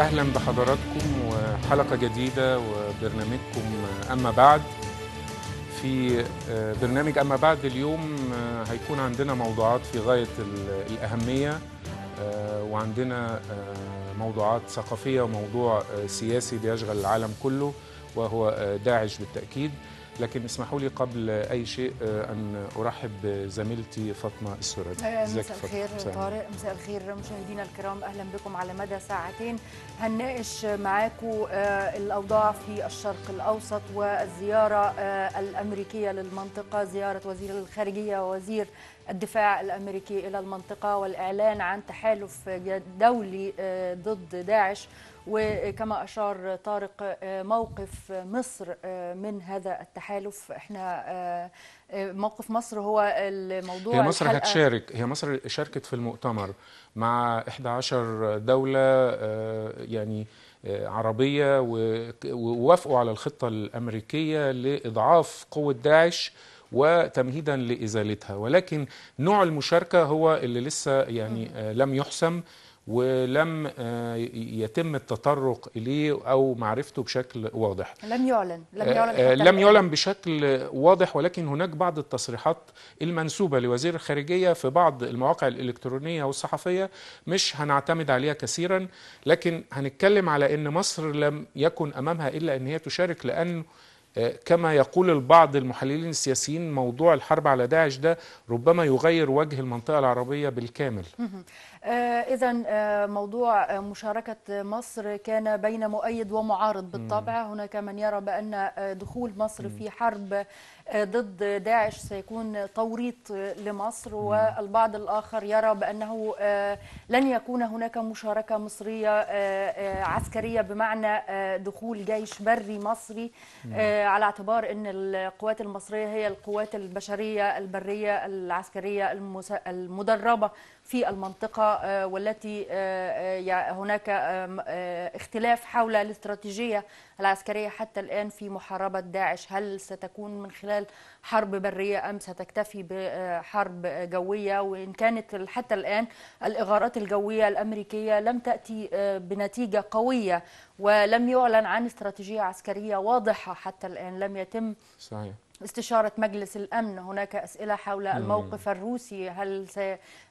اهلا بحضراتكم وحلقه جديده وبرنامجكم اما بعد في آه، برنامج اما بعد اليوم آه، هيكون عندنا موضوعات في غايه الاهميه آه، وعندنا موضوعات ثقافيه وموضوع سياسي بيشغل العالم كله وهو داعش بالتاكيد لكن اسمحوا لي قبل أي شيء آه، أن أرحب بزميلتي فاطمة السرد آه، مساء الخير طارق مساء الخير مشاهدينا الكرام أهلا بكم على مدى ساعتين هنناقش معاكم آه، الأوضاع في الشرق الأوسط والزيارة الأمريكية للمنطقة زيارة وزير الخارجية ووزير الدفاع الامريكي الى المنطقه والاعلان عن تحالف دولي ضد داعش وكما أشار طارق آه، موقف آه، مصر آه، من هذا التحالف احنا موقف مصر هو الموضوع هي مصر هتشارك هي مصر شاركت في المؤتمر مع 11 دولة يعني عربية ووافقوا على الخطة الأمريكية لإضعاف قوة داعش وتمهيدا لازالتها ولكن نوع المشاركه هو اللي لسه يعني لم يحسم ولم آه، يتم التطرق اليه او معرفته بشكل واضح لم يعلن لم آه، يعلن آه، لم يعلن بشكل واضح ولكن هناك بعض التصريحات المنسوبه لوزير الخارجيه في بعض المواقع الالكترونيه والصحفيه مش هنعتمد عليها كثيرا لكن هنتكلم على ان مصر لم يكن امامها الا ان هي تشارك لانه كما يقول البعض المحللين السياسيين موضوع الحرب على داعش ده ربما يغير وجه المنطقة العربية بالكامل آه، إذا آه، موضوع آه، مشاركة مصر كان بين مؤيد ومعارض بالطبع هناك من يرى بأن دخول مصر في حرب ضد داعش سيكون توريط لمصر والبعض الآخر يرى بأنه لن يكون هناك مشاركة مصرية عسكرية بمعنى دخول جيش بري مصري على اعتبار أن القوات المصرية هي القوات البشرية البرية العسكرية المدربة في المنطقة آه، والتي آه، آه، هناك اختلاف حول الاستراتيجية العسكرية حتى الآن في محاربة داعش هل ستكون من خلال حرب برية أم ستكتفي بحرب جوية وإن كانت حتى الآن الإغارات الجوية الأمريكية لم تأتي بنتيجة قوية ولم يعلن عن استراتيجية عسكرية واضحة حتى الآن لم يتم صحيح. استشارة مجلس الأمن هناك أسئلة حول الموقف الروسي هل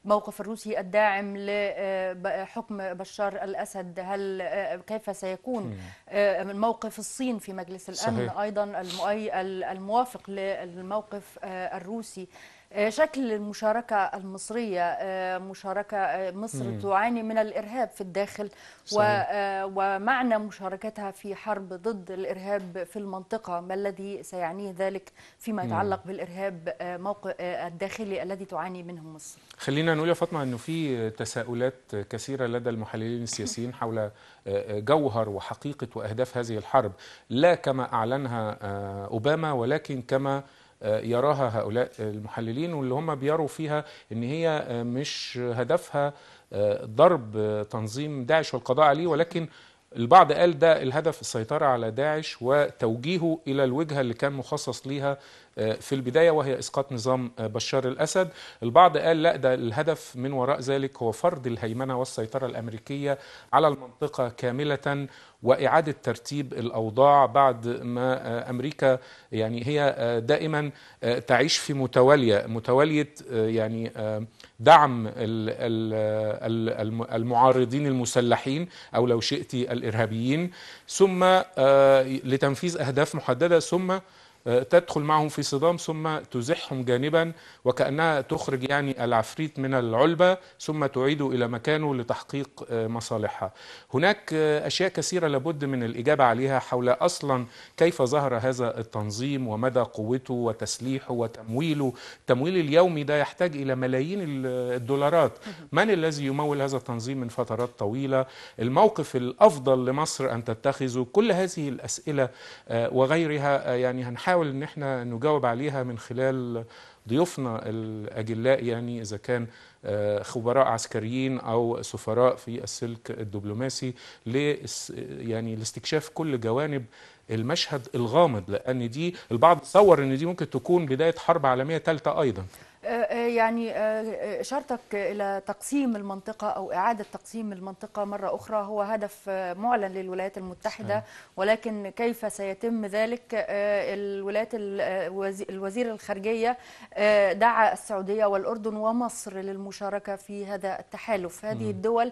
موقف الروسي الداعم لحكم آه، بشار الأسد هل آه، كيف سيكون آه، موقف الصين في مجلس الأمن صحيح. أيضا الموافق للموقف الروسي آه، شكل المشاركة المصرية آه، مشاركة آه، مصر مم. تعاني من الإرهاب في الداخل صحيح. ومعنى مشاركتها في حرب ضد الإرهاب في المنطقة ما الذي سيعنيه ذلك فيما يتعلق بالإرهاب موقع الداخلي الذي تعاني منه مصر خلينا نقول يا فاطمة أنه في تساؤلات كثيرة لدى المحللين السياسيين حول جوهر وحقيقة وأهداف هذه الحرب لا كما أعلنها أوباما ولكن كما آه، يراها هؤلاء المحللين واللي هم بيروا فيها ان هي آه، مش هدفها آه، ضرب تنظيم داعش والقضاء عليه ولكن البعض قال ده الهدف السيطرة على داعش وتوجيهه إلى الوجهة اللي كان مخصص ليها آه، في البداية وهي إسقاط نظام آه، بشار الأسد البعض قال لا ده الهدف من وراء ذلك هو فرض الهيمنة والسيطرة الأمريكية على المنطقة كاملة وإعادة ترتيب الأوضاع بعد ما آه، أمريكا يعني هي دائما تعيش في متوالية متوالية يعني دعم المعارضين المسلحين أو لو شئت الإرهابيين ثم لتنفيذ أهداف محددة ثم آه، تدخل معهم في صدام ثم تزحهم جانبا وكأنها تخرج يعني العفريت من العلبة ثم تعيده إلى مكانه لتحقيق آه، مصالحها هناك آه، أشياء كثيرة لابد من الإجابة عليها حول أصلا كيف ظهر هذا التنظيم ومدى قوته وتسليحه وتمويله التمويل اليومي ده يحتاج إلى ملايين الدولارات من الذي يمول هذا التنظيم من فترات طويلة الموقف الأفضل لمصر أن تتخذه كل هذه الأسئلة وغيرها يعني هنحاول بنحاول ان احنا نجاوب عليها من خلال ضيوفنا الاجلاء يعني اذا كان آه، خبراء عسكريين او سفراء في السلك الدبلوماسي يعني لاستكشاف كل جوانب المشهد الغامض لان دي البعض تصور ان دي ممكن تكون بدايه حرب عالميه ثالثه ايضا آه، آه، يعني إشارتك آه، إلى تقسيم المنطقة أو إعادة تقسيم المنطقة مرة أخرى هو هدف معلن للولايات المتحدة ولكن كيف سيتم ذلك الولايات الوزير الخارجية دعا السعودية والأردن ومصر للمشاركة في هذا التحالف هذه الدول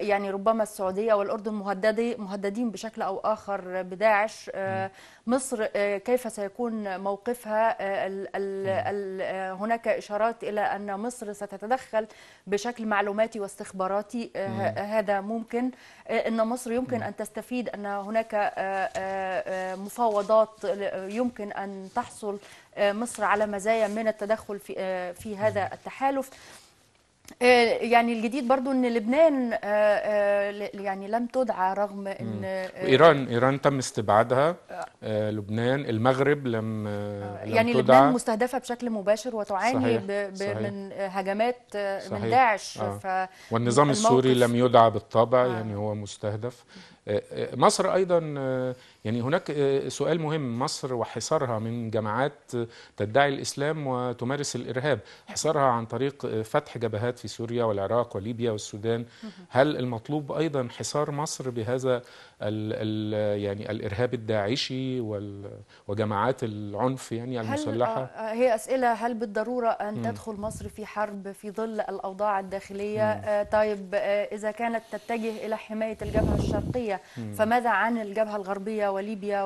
يعني ربما السعودية والأردن مهددي مهددين بشكل أو آخر بداعش مصر كيف سيكون موقفها هناك إشارات إلى أن مصر ستتدخل بشكل معلوماتي واستخباراتي آه، هذا ممكن آه، أن مصر يمكن أن تستفيد أن هناك آه، مفاوضات يمكن أن تحصل مصر على مزايا من التدخل في, في هذا التحالف آه، يعني الجديد برضو ان لبنان آه، آه، يعني لم تدعى رغم ان ايران ايران تم استبعادها لبنان المغرب لم يعني لم تدعى لبنان مستهدفه بشكل مباشر وتعاني صحيح. ب صحيح. من هجمات صحيح. من داعش آه. والنظام السوري لم يدعى بالطبع آه. يعني هو مستهدف مصر ايضا يعني هناك آه، سؤال مهم مصر وحصارها من جماعات تدعي الإسلام وتمارس الإرهاب حصارها عن طريق آه، فتح جبهات في سوريا والعراق وليبيا والسودان هل المطلوب أيضا حصار مصر بهذا ال ال يعني الإرهاب الداعشي وجماعات العنف يعني المسلحة آه، هي أسئلة هل بالضرورة أن تدخل مصر في حرب في ظل الأوضاع الداخلية طيب إذا كانت تتجه إلى حماية الجبهة الشرقية فماذا عن الجبهة الغربية وليبيا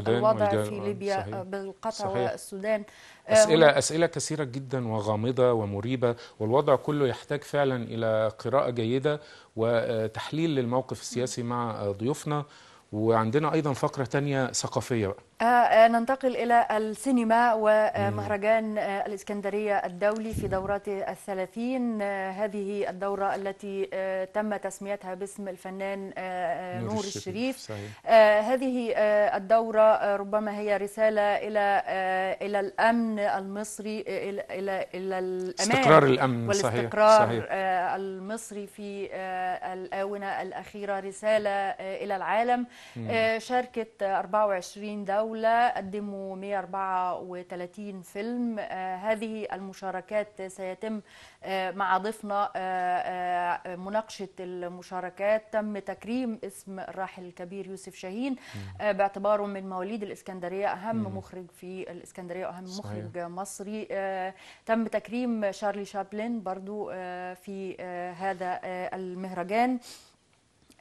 والوضع في ليبيا بالقطع آه، بالقطر والسودان آه، أسئلة, أسئلة كثيرة جدا وغامضة ومريبة والوضع كله يحتاج فعلا إلى قراءة جيدة وتحليل للموقف السياسي مع ضيوفنا وعندنا أيضا فقرة تانية ثقافية بقى. آه، ننتقل إلى السينما ومهرجان آه، الإسكندرية الدولي في دورته الثلاثين آه، هذه الدورة التي تم تسميتها باسم الفنان نور, نور الشريف هذه الدورة ربما هي رسالة إلى إلى الأمن المصري إلى إلى, إلى الأمان استقرار الأمن والاستقرار صحيح. صحيح. المصري في الآونة الأخيرة رسالة إلى العالم شاركت 24 دولة الدولة قدموا 134 فيلم آه، هذه المشاركات سيتم آه، مع ضيفنا آه، مناقشة المشاركات تم تكريم اسم الراحل الكبير يوسف شاهين باعتباره من مواليد الإسكندرية أهم مخرج في الإسكندرية وأهم مخرج مصري تم تكريم شارلي شابلن برضو في هذا المهرجان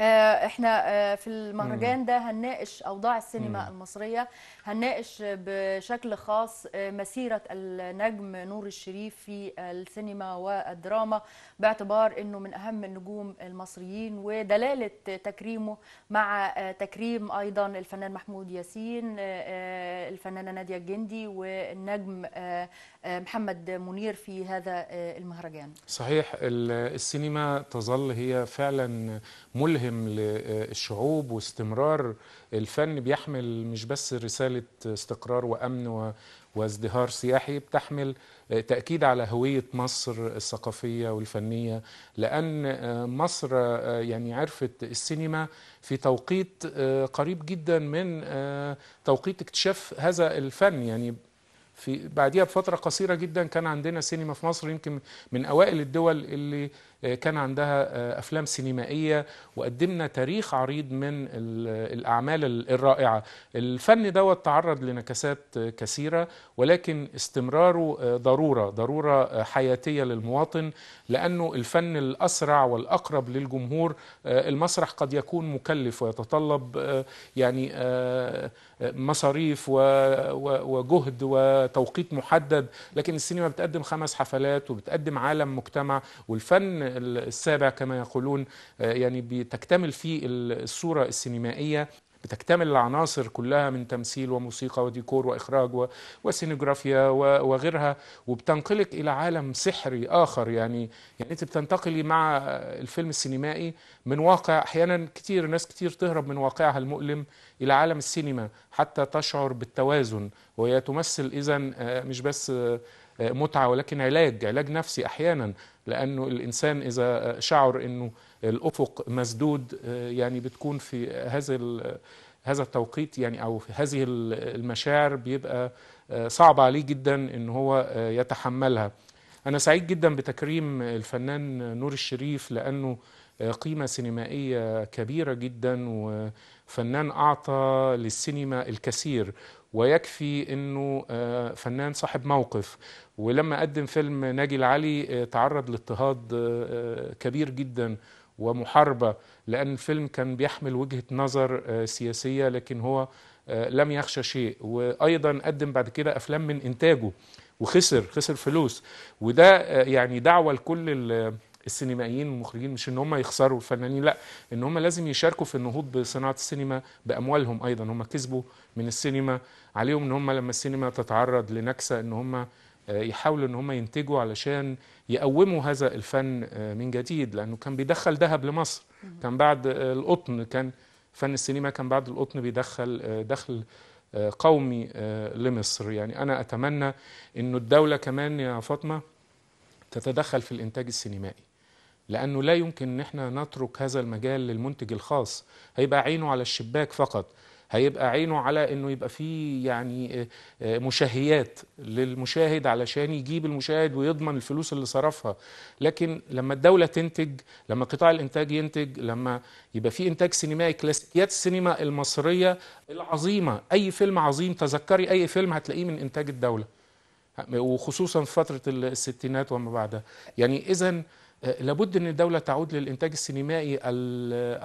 آه، احنا آه، في المهرجان ده هنناقش اوضاع السينما مم. المصريه هنناقش بشكل خاص مسيره النجم نور الشريف في السينما والدراما باعتبار انه من اهم النجوم المصريين ودلاله تكريمه مع آه، تكريم ايضا الفنان محمود ياسين الفنانه ناديه الجندي والنجم محمد منير في هذا المهرجان صحيح السينما تظل هي فعلا ملهمه مساهم للشعوب واستمرار الفن بيحمل مش بس رسالة استقرار وأمن وازدهار سياحي بتحمل تأكيد على هوية مصر الثقافية والفنية لأن مصر يعني عرفت السينما في توقيت قريب جدا من توقيت اكتشاف هذا الفن يعني في بعديها بفترة قصيرة جدا كان عندنا سينما في مصر يمكن من أوائل الدول اللي آه، كان عندها آه، افلام سينمائيه وقدمنا تاريخ عريض من الاعمال الرائعه الفن دوت تعرض لنكسات آه، كثيره ولكن استمراره ضروره ضروره حياتيه للمواطن لانه الفن الاسرع والاقرب للجمهور المسرح قد يكون مكلف ويتطلب يعني مصاريف وجهد وتوقيت محدد لكن السينما بتقدم خمس حفلات وبتقدم عالم مجتمع والفن السابع كما يقولون آه، يعني بتكتمل فيه الصورة السينمائية بتكتمل العناصر كلها من تمثيل وموسيقى وديكور واخراج وسينجرافيا وغيرها وبتنقلك الى عالم سحري اخر يعني يعني انت بتنتقلي مع الفيلم السينمائي من واقع احيانا كتير ناس كتير تهرب من واقعها المؤلم الى عالم السينما حتى تشعر بالتوازن وهي تمثل اذا آه، مش بس آه، متعه ولكن علاج علاج نفسي احيانا لانه الانسان اذا شعر انه الافق مسدود آه، يعني بتكون في هذا هذا التوقيت يعني او في هذه المشاعر بيبقى آه، صعب عليه جدا ان هو آه، يتحملها انا سعيد جدا بتكريم الفنان نور الشريف لانه قيمه سينمائيه كبيره جدا وفنان اعطى للسينما الكثير ويكفي انه آه، فنان صاحب موقف ولما قدم فيلم ناجي العلي آه، تعرض لاضطهاد آه، كبير جدا ومحاربه لان الفيلم كان بيحمل وجهه نظر سياسيه لكن هو لم يخشى شيء وايضا قدم بعد كده افلام من انتاجه وخسر خسر فلوس وده يعني دعوه لكل السينمائيين والمخرجين مش ان هم يخسروا الفنانين لا ان هم لازم يشاركوا في النهوض بصناعه السينما باموالهم ايضا هم كسبوا من السينما عليهم ان هم لما السينما تتعرض لنكسه ان هم آه، يحاولوا ان هم ينتجوا علشان يقوموا هذا الفن آه، من جديد لانه كان بيدخل ذهب لمصر كان بعد القطن كان فن السينما كان بعد القطن بيدخل آه، دخل قومي لمصر يعني انا اتمنى انه الدوله كمان يا فاطمه تتدخل في الانتاج السينمائي لأنه لا يمكن أن احنا نترك هذا المجال للمنتج الخاص هيبقى عينه على الشباك فقط هيبقى عينه على انه يبقى فيه يعني آه، آه، مشاهيات للمشاهد علشان يجيب المشاهد ويضمن الفلوس اللي صرفها لكن لما الدوله تنتج لما قطاع الانتاج ينتج لما يبقى فيه انتاج سينمائي كلاسيكيات السينما المصريه العظيمه اي فيلم عظيم تذكري اي فيلم هتلاقيه من انتاج الدوله وخصوصا في فتره الستينات وما بعدها يعني اذا آه، لابد ان الدوله تعود للانتاج السينمائي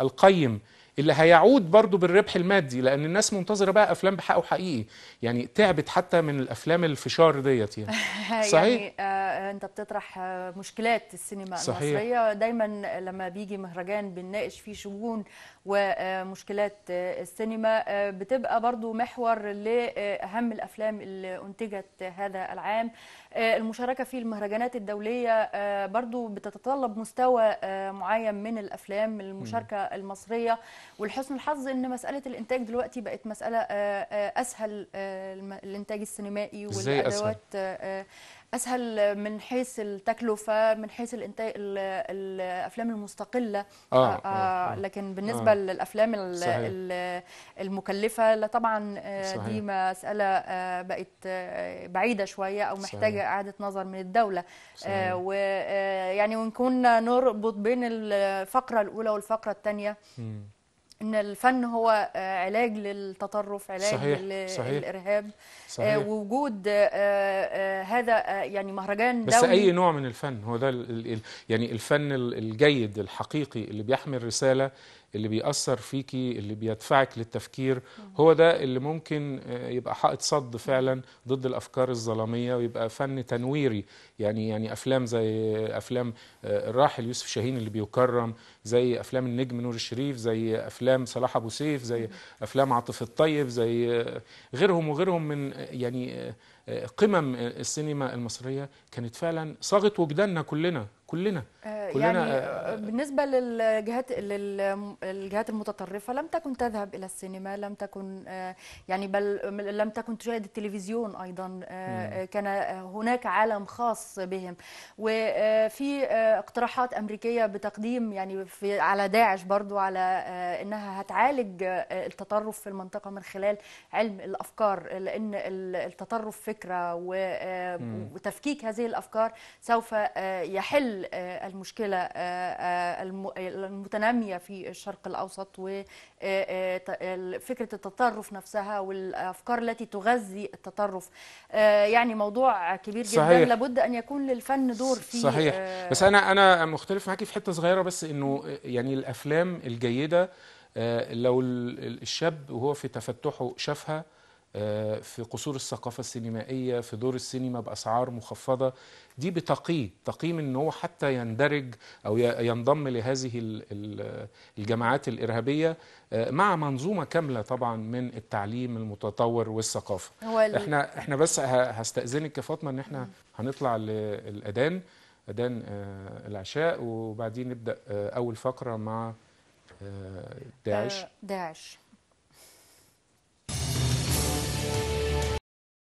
القيم اللي هيعود برضو بالربح المادي لان الناس منتظره بقى افلام بحق وحقيقي يعني تعبت حتى من الافلام الفشار ديت يعني, يعني، صحيح يعني آه انت بتطرح آه، مشكلات السينما صحيح. المصريه دايما لما بيجي مهرجان بنناقش فيه شجون ومشكلات السينما بتبقى برضو محور لأهم الأفلام اللي أنتجت هذا العام المشاركة في المهرجانات الدولية برضو بتتطلب مستوى معين من الأفلام المشاركة المصرية ولحسن الحظ أن مسألة الإنتاج دلوقتي بقت مسألة آه، آه، أسهل آه، الإنتاج السينمائي والأدوات اسهل من حيث التكلفه من حيث الانتاج الافلام المستقله آه،, آه آه آه لكن بالنسبه آه للافلام صحيح. المكلفه لا طبعا آه، صحيح. دي مساله آه، بقت بعيده شويه او محتاجه صحيح. اعاده نظر من الدوله آه ويعني ونكون نربط بين الفقره الاولى والفقره الثانيه ان الفن هو آه، علاج للتطرف علاج صحيح. للارهاب آه، صحيح. ووجود آه، هذا يعني مهرجان بس دولي اي نوع من الفن هو ده يعني الفن الجيد الحقيقي اللي بيحمل رساله اللي بيأثر فيكي اللي بيدفعك للتفكير هو ده اللي ممكن آه، يبقى حائط صد فعلا ضد الأفكار الظلامية ويبقى فن تنويري يعني يعني أفلام زي أفلام آه، الراحل يوسف شاهين اللي بيكرم زي أفلام النجم نور الشريف زي أفلام صلاح أبو سيف زي أفلام عاطف الطيب زي آه، غيرهم وغيرهم من يعني قمم السينما المصرية كانت فعلا صاغت وجداننا كلنا كلنا آه، يعني كلنا يعني بالنسبه للجهات للجهات المتطرفه لم تكن تذهب الى السينما لم تكن يعني بل لم تكن تشاهد التلفزيون ايضا كان هناك عالم خاص بهم وفي اقتراحات امريكيه بتقديم يعني في على داعش برضو على انها هتعالج التطرف في المنطقه من خلال علم الافكار لان التطرف فكره وتفكيك هذه الافكار سوف يحل آه، المشكله آه، آه، المتناميه في الشرق الاوسط وفكره التطرف نفسها والافكار التي تغذي التطرف يعني موضوع كبير جدا صحيح. لابد ان يكون للفن دور فيه صحيح بس انا انا مختلف معاكي في حته صغيره بس انه يعني الافلام الجيده لو الشاب وهو في تفتحه شافها آه، في قصور الثقافة السينمائية في دور السينما بأسعار مخفضة دي بتقيه تقييم ان هو حتى يندرج او ينضم لهذه الجماعات الارهابيه آه، مع منظومه كامله طبعا من التعليم المتطور والثقافه احنا احنا بس هستاذنك يا فاطمه ان احنا هنطلع للاذان اذان آه، العشاء وبعدين نبدا اول فقره مع داعش داعش